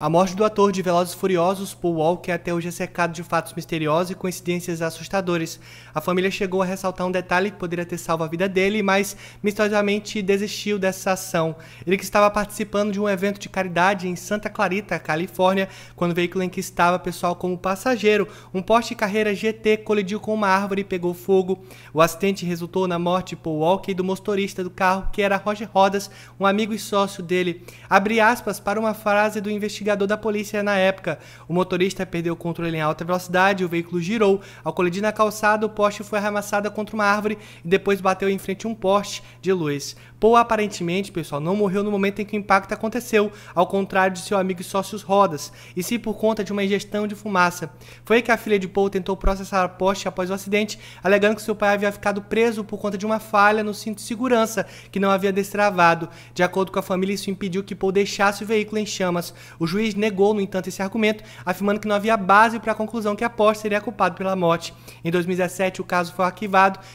A morte do ator de Velozes Furiosos, Paul Walker, é até hoje é cercado de fatos misteriosos e coincidências assustadores. A família chegou a ressaltar um detalhe que poderia ter salvo a vida dele, mas misteriosamente desistiu dessa ação. Ele que estava participando de um evento de caridade em Santa Clarita, Califórnia, quando o veículo em que estava pessoal como passageiro, um Porsche Carreira GT colidiu com uma árvore e pegou fogo. O acidente resultou na morte de Paul Walker e do motorista do carro, que era Roger Rodas, um amigo e sócio dele. Abre aspas para uma frase do investigador investigador da polícia na época. O motorista perdeu o controle em alta velocidade, o veículo girou. Ao colidir na calçada, o poste foi arremessado contra uma árvore e depois bateu em frente a um poste de luz. Paul aparentemente, pessoal, não morreu no momento em que o impacto aconteceu, ao contrário de seu amigo e sócios Rodas, e sim por conta de uma ingestão de fumaça. Foi que a filha de Paul tentou processar a poste após o acidente, alegando que seu pai havia ficado preso por conta de uma falha no cinto de segurança que não havia destravado. De acordo com a família, isso impediu que Paul deixasse o veículo em chamas. O juiz juiz negou, no entanto, esse argumento, afirmando que não havia base para a conclusão que a Porsche seria culpado pela morte. Em 2017, o caso foi arquivado